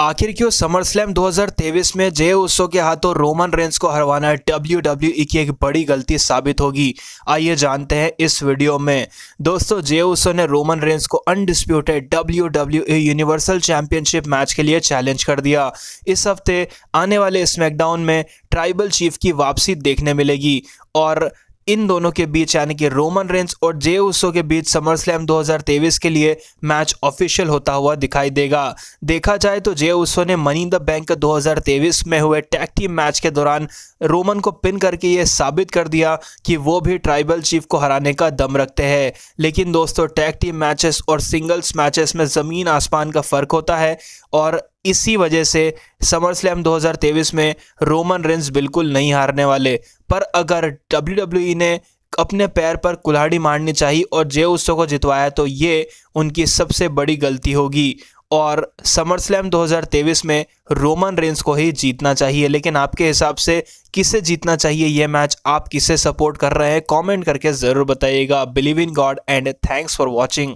आखिर क्यों summer slam 2023 में जे उत्सव के हाथों रोमन रेंस को हरवाना डब्ल्यू डब्ल्यू e की एक बड़ी गलती साबित होगी आइए जानते हैं इस वीडियो में दोस्तों जे उत्सव ने रोमन रेंस को undisputed W W universal championship match के लिए चैलेंज कर दिया इस हफ्ते आने वाले स्मैकडाउन में ट्राइबल चीफ की वापसी देखने मिलेगी और इन दोनों के बीच यानी कि रोमन रेंस और जे उसो के बीच समर स्लैम 2023 के लिए मैच ऑफिशियल होता हुआ दिखाई देगा देखा जाए तो जे उसो ने मनी द बैंक 2023 में हुए टैग टीम मैच के दौरान रोमन को पिन करके ये साबित कर दिया कि वो भी ट्राइबल चीफ को हराने का दम रखते हैं लेकिन दोस्तों टैग टीम मैचेस और सिंगल्स मैचेस में ज़मीन आसमान का फ़र्क होता है और इसी वजह से समर स्लैम 2023 में रोमन रेंस बिल्कुल नहीं हारने वाले पर अगर डब्ल्यू e ने अपने पैर पर कुल्हाड़ी मारनी चाहिए और जे उत्सव को जितवाया तो ये उनकी सबसे बड़ी गलती होगी और समर स्लैम 2023 में रोमन रेंस को ही जीतना चाहिए लेकिन आपके हिसाब से किसे जीतना चाहिए यह मैच आप किसे सपोर्ट कर रहे हैं कमेंट करके ज़रूर बताइएगा believe in God and thanks for watching